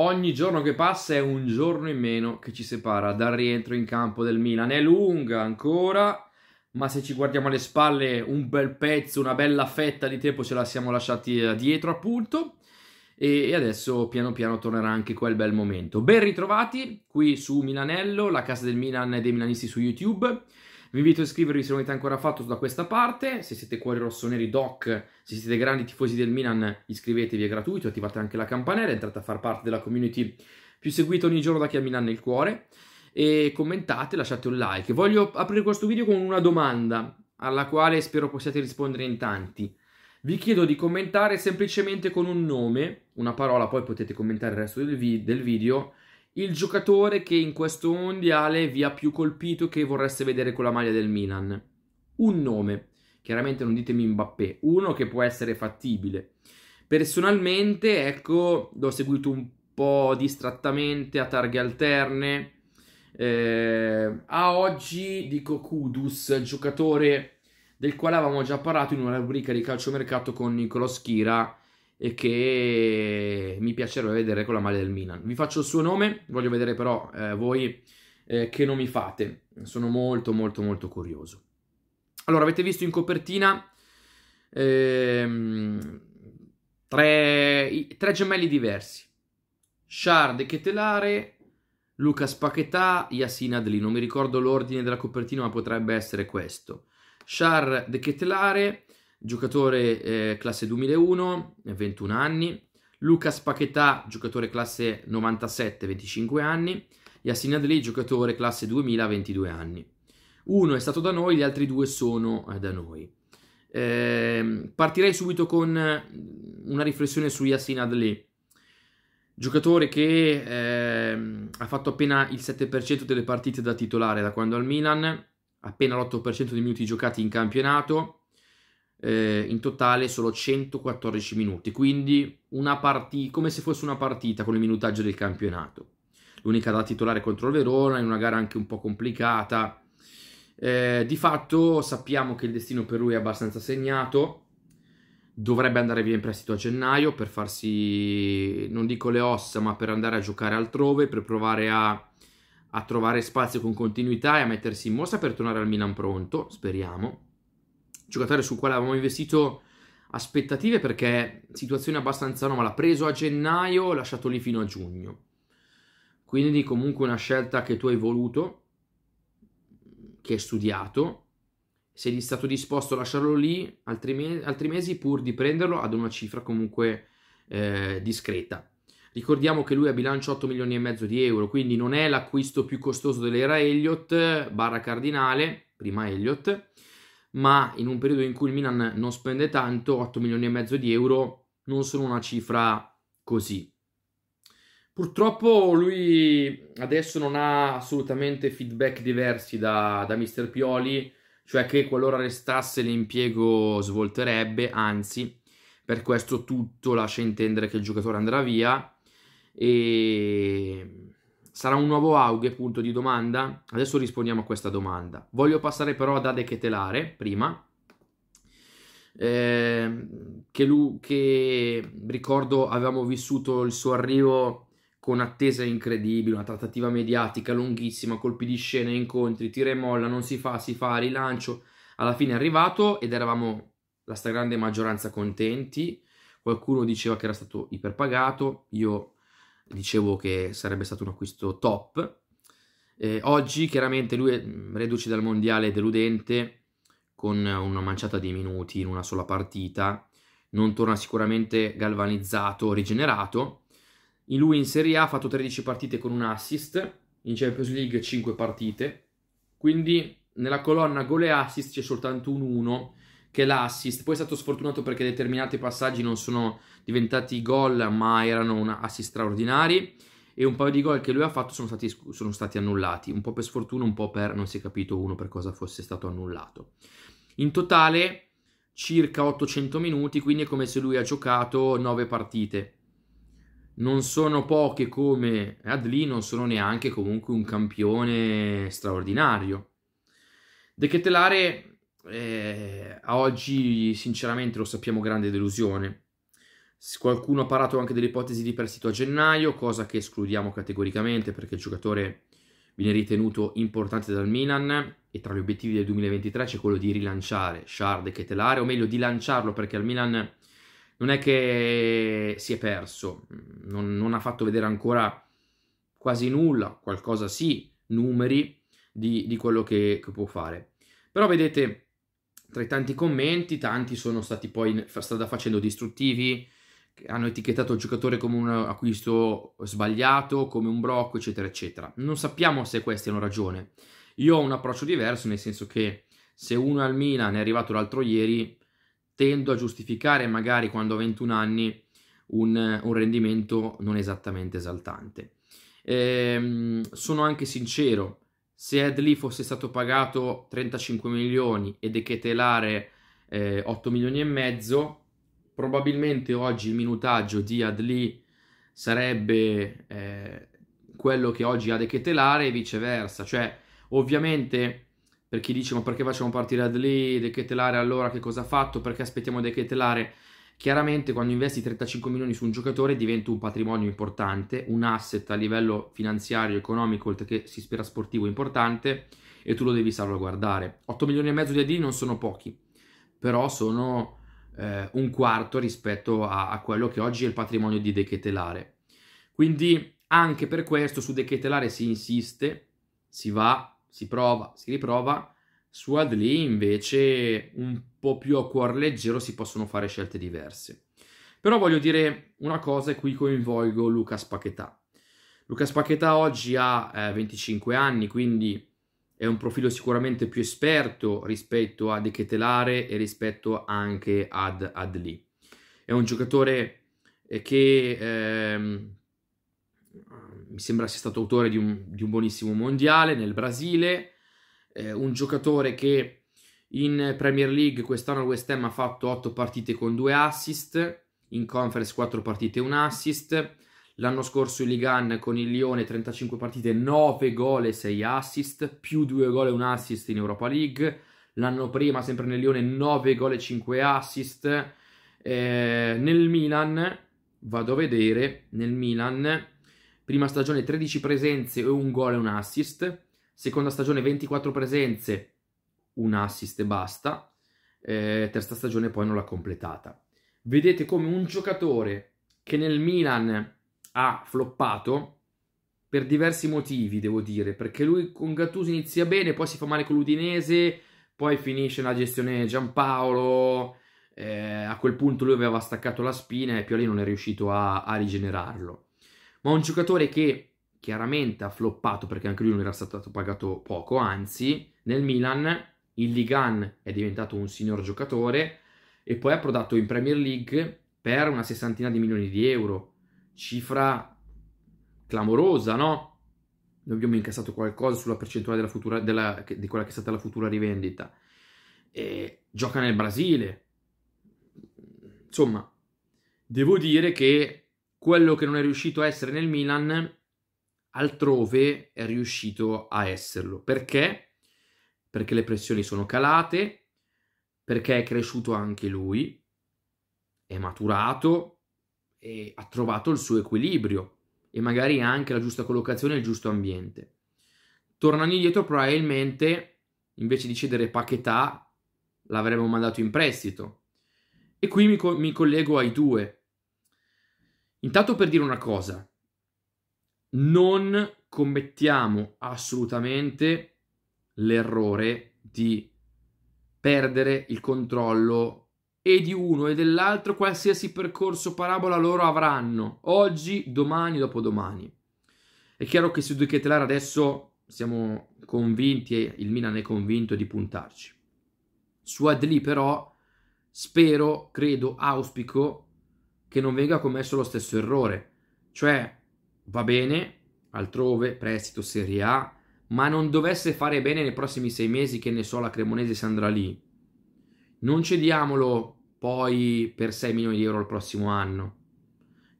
Ogni giorno che passa è un giorno in meno che ci separa dal rientro in campo del Milan. È lunga ancora, ma se ci guardiamo alle spalle un bel pezzo, una bella fetta di tempo ce la siamo lasciati eh, dietro appunto e adesso piano piano tornerà anche quel bel momento. Ben ritrovati qui su Milanello, la casa del Milan e dei milanisti su YouTube. Vi invito a iscrivervi se non avete ancora fatto da questa parte. Se siete cuori rossoneri doc, se siete grandi tifosi del Milan, iscrivetevi, è gratuito, attivate anche la campanella, entrate a far parte della community più seguita ogni giorno da chi ha Milan nel cuore. E commentate, lasciate un like. Voglio aprire questo video con una domanda alla quale spero possiate rispondere in tanti. Vi chiedo di commentare semplicemente con un nome, una parola, poi potete commentare il resto del, vi- del video il giocatore che in questo mondiale vi ha più colpito che vorreste vedere con la maglia del Milan. Un nome, chiaramente non ditemi Mbappé, uno che può essere fattibile. Personalmente, ecco, l'ho seguito un po' distrattamente a targhe alterne. Eh, a oggi dico Kudus, giocatore del quale avevamo già parlato in una rubrica di calciomercato con Nicolo Schira e che mi piacerebbe vedere con la maglia del Milan. Vi faccio il suo nome, voglio vedere però eh, voi eh, che nomi fate. Sono molto molto molto curioso. Allora, avete visto in copertina ehm, tre, i, tre, gemelli diversi. Shard Chetelare, Luca Spachetà, Yassine Adli. Non mi ricordo l'ordine della copertina, ma potrebbe essere questo. Shard Chetelare giocatore eh, classe 2001, 21 anni. Luca Spachetà, giocatore classe 97, 25 anni. Yassin Adli, giocatore classe 2000, 22 anni. Uno è stato da noi, gli altri due sono eh, da noi. Eh, partirei subito con mm, una riflessione su Yassin Adli, giocatore che eh, ha fatto appena il 7% delle partite da titolare da quando al Milan, appena l'8% dei minuti giocati in campionato, eh, in totale solo 114 minuti, quindi una partita, come se fosse una partita con il minutaggio del campionato. L'unica da titolare contro il Verona, in una gara anche un po' complicata. Eh, di fatto sappiamo che il destino per lui è abbastanza segnato, dovrebbe andare via in prestito a gennaio per farsi, non dico le ossa, ma per andare a giocare altrove, per provare a, a trovare spazio con continuità e a mettersi in mossa per tornare al Milan pronto, speriamo giocatore sul quale avevamo investito aspettative perché situazione abbastanza anomala, preso a gennaio, e lasciato lì fino a giugno. Quindi comunque una scelta che tu hai voluto, che hai studiato, sei stato disposto a lasciarlo lì altri, me- altri mesi pur di prenderlo ad una cifra comunque eh, discreta. Ricordiamo che lui ha bilancio 8 milioni e mezzo di euro, quindi non è l'acquisto più costoso dell'era Elliott, barra cardinale, prima Elliott, ma in un periodo in cui il Milan non spende tanto, 8 milioni e mezzo di euro non sono una cifra così. Purtroppo lui adesso non ha assolutamente feedback diversi da, da Mr. Pioli, cioè che qualora restasse l'impiego svolterebbe, anzi, per questo tutto lascia intendere che il giocatore andrà via e Sarà un nuovo auge? Punto di domanda. Adesso rispondiamo a questa domanda. Voglio passare però ad Ade Ketelare, prima. Eh, che, lui, che ricordo avevamo vissuto il suo arrivo con attesa incredibile, una trattativa mediatica lunghissima, colpi di scena, incontri, tira e molla, non si fa, si fa, rilancio. Alla fine è arrivato ed eravamo la stragrande maggioranza contenti. Qualcuno diceva che era stato iperpagato, io dicevo che sarebbe stato un acquisto top. Eh, oggi chiaramente lui è mm, reduce dal mondiale deludente con una manciata di minuti in una sola partita, non torna sicuramente galvanizzato, rigenerato. In lui in Serie A ha fatto 13 partite con un assist, in Champions League 5 partite, quindi nella colonna gol e assist c'è soltanto un 1 che l'assist. Poi è stato sfortunato perché determinati passaggi non sono diventati gol, ma erano assist straordinari. E un paio di gol che lui ha fatto sono stati, sono stati annullati. Un po' per sfortuna, un po' per non si è capito uno per cosa fosse stato annullato. In totale circa 800 minuti, quindi è come se lui ha giocato 9 partite. Non sono poche come Adli, non sono neanche comunque un campione straordinario. De Ketelare eh, a oggi sinceramente lo sappiamo grande delusione. Qualcuno ha parlato anche dell'ipotesi di prestito a gennaio, cosa che escludiamo categoricamente perché il giocatore viene ritenuto importante dal Milan e tra gli obiettivi del 2023 c'è quello di rilanciare Shard e Ketelare, o meglio di lanciarlo perché al Milan non è che si è perso, non, non ha fatto vedere ancora quasi nulla, qualcosa sì, numeri di, di quello che, che può fare. Però vedete, tra i tanti commenti, tanti sono stati poi strada facendo distruttivi, hanno etichettato il giocatore come un acquisto sbagliato, come un brocco, eccetera, eccetera. Non sappiamo se questi hanno ragione. Io ho un approccio diverso, nel senso che se uno al Milan è arrivato l'altro ieri, tendo a giustificare magari quando ha 21 anni un, un rendimento non esattamente esaltante. Ehm, sono anche sincero, se Adli fosse stato pagato 35 milioni e De eh, 8 milioni e mezzo, probabilmente oggi il minutaggio di Adli sarebbe eh, quello che oggi ha De e viceversa. Cioè, ovviamente, per chi dice ma perché facciamo partire Adli, De allora che cosa ha fatto, perché aspettiamo De Chiaramente quando investi 35 milioni su un giocatore diventa un patrimonio importante, un asset a livello finanziario, economico, oltre che si spera sportivo importante e tu lo devi salvaguardare. 8 milioni e mezzo di AD non sono pochi, però sono eh, un quarto rispetto a, a, quello che oggi è il patrimonio di Dechetelare. Quindi anche per questo su Dechetelare si insiste, si va, si prova, si riprova su Adli invece un po' più a cuor leggero si possono fare scelte diverse. Però voglio dire una cosa e qui coinvolgo Luca Spachetà. Luca Spachetà oggi ha eh, 25 anni, quindi è un profilo sicuramente più esperto rispetto a De Ketelare e rispetto anche ad Adli. È un giocatore eh, che ehm, mi sembra sia stato autore di un, di un buonissimo mondiale nel Brasile, eh, un giocatore che in Premier League quest'anno West Ham ha fatto 8 partite con 2 assist, in Conference 4 partite e 1 assist, l'anno scorso in Ligan con il Lione 35 partite, 9 gol e 6 assist, più 2 gol e 1 assist in Europa League, l'anno prima sempre nel Lione 9 gol e 5 assist, eh, nel Milan vado a vedere, nel Milan prima stagione 13 presenze e un gol e 1 assist, Seconda stagione 24 presenze, un assist e basta. Eh, terza stagione poi non l'ha completata. Vedete come un giocatore che nel Milan ha floppato per diversi motivi, devo dire, perché lui con Gattuso inizia bene, poi si fa male con l'Udinese, poi finisce la gestione Giampaolo, eh, a quel punto lui aveva staccato la spina e Pioli non è riuscito a, a rigenerarlo. Ma un giocatore che chiaramente ha floppato perché anche lui non era stato pagato poco, anzi nel Milan il Ligan è diventato un signor giocatore e poi ha prodotto in Premier League per una sessantina di milioni di euro, cifra clamorosa, no? Noi abbiamo incassato qualcosa sulla percentuale della futura, della, di quella che è stata la futura rivendita. E gioca nel Brasile. Insomma, devo dire che quello che non è riuscito a essere nel Milan altrove è riuscito a esserlo. Perché? Perché le pressioni sono calate, perché è cresciuto anche lui, è maturato e ha trovato il suo equilibrio e magari anche la giusta collocazione e il giusto ambiente. Tornando indietro, probabilmente invece di cedere Paquetà l'avremmo mandato in prestito. E qui mi, co- mi collego ai due. Intanto per dire una cosa, non commettiamo assolutamente l'errore di perdere il controllo e di uno e dell'altro qualsiasi percorso parabola loro avranno oggi, domani, dopodomani. È chiaro che su De Ketelar adesso siamo convinti e il Milan è convinto di puntarci. Su Adli però spero, credo, auspico che non venga commesso lo stesso errore, cioè va bene altrove, prestito Serie A, ma non dovesse fare bene nei prossimi sei mesi che ne so la Cremonese si andrà lì, non cediamolo poi per 6 milioni di euro il prossimo anno.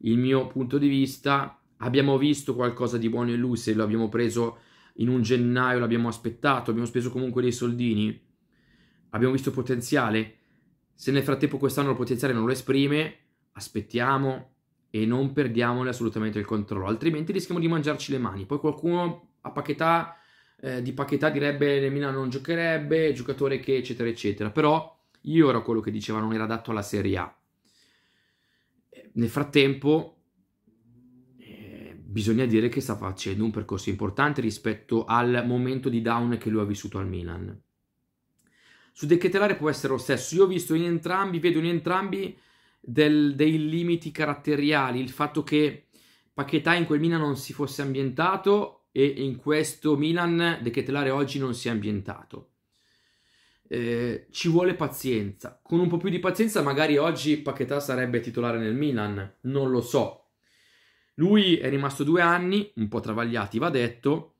Il mio punto di vista, abbiamo visto qualcosa di buono in lui, se lo abbiamo preso in un gennaio, l'abbiamo aspettato, abbiamo speso comunque dei soldini, abbiamo visto potenziale. Se nel frattempo quest'anno il potenziale non lo esprime, aspettiamo, e non perdiamone assolutamente il controllo, altrimenti rischiamo di mangiarci le mani. Poi qualcuno a Paquetà, eh, di Paquetà direbbe che Milan non giocherebbe, giocatore che eccetera eccetera, però io ero quello che diceva non era adatto alla Serie A. Eh, nel frattempo eh, bisogna dire che sta facendo un percorso importante rispetto al momento di down che lui ha vissuto al Milan. Su De Ketelare può essere lo stesso, io ho visto in entrambi, vedo in entrambi del, dei limiti caratteriali, il fatto che Paquetà in quel Milan non si fosse ambientato e in questo Milan De Ketelare oggi non si è ambientato. Eh, ci vuole pazienza. Con un po' più di pazienza magari oggi Paquetà sarebbe titolare nel Milan, non lo so. Lui è rimasto due anni, un po' travagliati, va detto.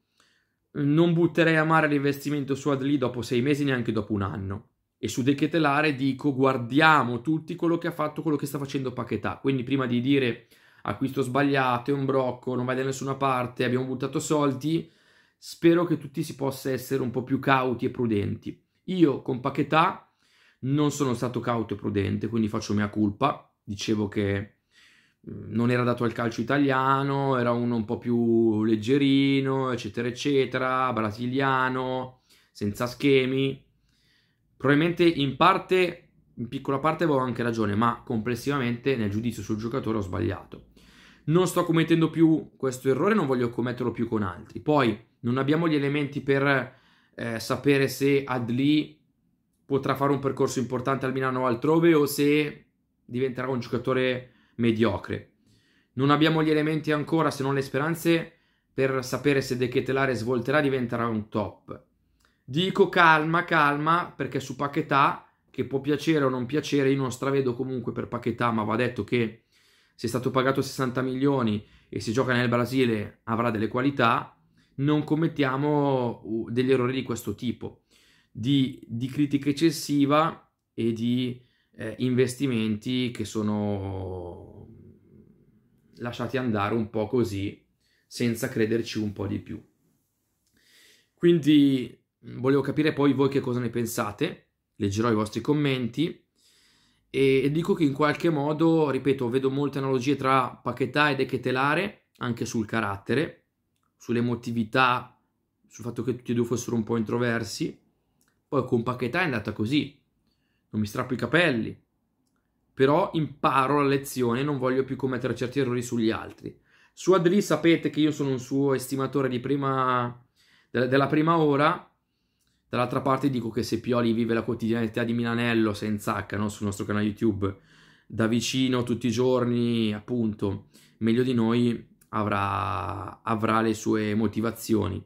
Non butterei a mare l'investimento su Adli dopo sei mesi, neanche dopo un anno e su Del Chetelare dico guardiamo tutti quello che ha fatto, quello che sta facendo Paquetà. Quindi prima di dire acquisto sbagliato, è un brocco, non vai da nessuna parte, abbiamo buttato soldi, spero che tutti si possa essere un po' più cauti e prudenti. Io con Paquetà non sono stato cauto e prudente, quindi faccio mia colpa. Dicevo che non era dato al calcio italiano, era uno un po' più leggerino, eccetera, eccetera, brasiliano, senza schemi probabilmente in parte, in piccola parte avevo anche ragione, ma complessivamente nel giudizio sul giocatore ho sbagliato. Non sto commettendo più questo errore, non voglio commetterlo più con altri. Poi non abbiamo gli elementi per eh, sapere se Adli potrà fare un percorso importante al Milano o altrove o se diventerà un giocatore mediocre. Non abbiamo gli elementi ancora, se non le speranze, per sapere se De Ketelare svolterà diventerà un top. Dico calma, calma, perché su Paquetà, che può piacere o non piacere, io non stravedo comunque per Paquetà, ma va detto che se è stato pagato 60 milioni e si gioca nel Brasile avrà delle qualità, non commettiamo degli errori di questo tipo, di, di critica eccessiva e di eh, investimenti che sono lasciati andare un po' così, senza crederci un po' di più. Quindi Mm, volevo capire poi voi che cosa ne pensate, leggerò i vostri commenti e, e dico che in qualche modo, ripeto, vedo molte analogie tra Paquetà ed Echetelare, anche sul carattere, sull'emotività, sul fatto che tutti e due fossero un po' introversi. Poi con Paquetà è andata così, non mi strappo i capelli, però imparo la lezione e non voglio più commettere certi errori sugli altri. Su Adli sapete che io sono un suo estimatore prima, della prima ora, Dall'altra parte dico che se Pioli vive la quotidianità di Milanello senza H no? sul nostro canale YouTube da vicino tutti i giorni, appunto, meglio di noi avrà, avrà le sue motivazioni.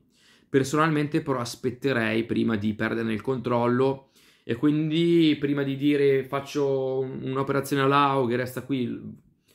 Personalmente però aspetterei prima di perderne il controllo e quindi prima di dire faccio un'operazione all'AU che resta qui,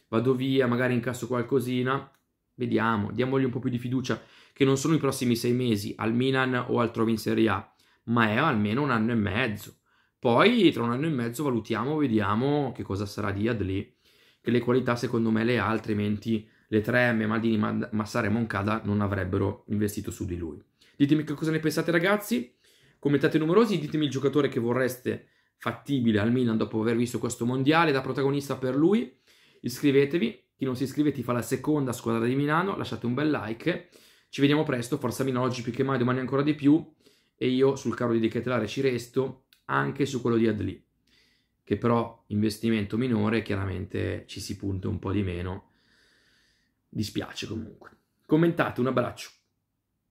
vado via, magari incasso qualcosina, vediamo, diamogli un po' più di fiducia che non sono i prossimi sei mesi al Milan o altrove in Serie A ma è almeno un anno e mezzo. Poi tra un anno e mezzo valutiamo, vediamo che cosa sarà di Adli, che le qualità secondo me le ha, altrimenti le 3M, Maldini, Massara e Moncada non avrebbero investito su di lui. Ditemi che cosa ne pensate ragazzi, commentate numerosi, ditemi il giocatore che vorreste fattibile al Milan dopo aver visto questo mondiale da protagonista per lui. Iscrivetevi, chi non si iscrive ti fa la seconda squadra di Milano, lasciate un bel like. Ci vediamo presto, forza Milano oggi più che mai, domani ancora di più e io sul carro di Decathlon ci resto anche su quello di Adli, che però investimento minore, chiaramente ci si punta un po' di meno. Dispiace comunque. Commentate, un abbraccio.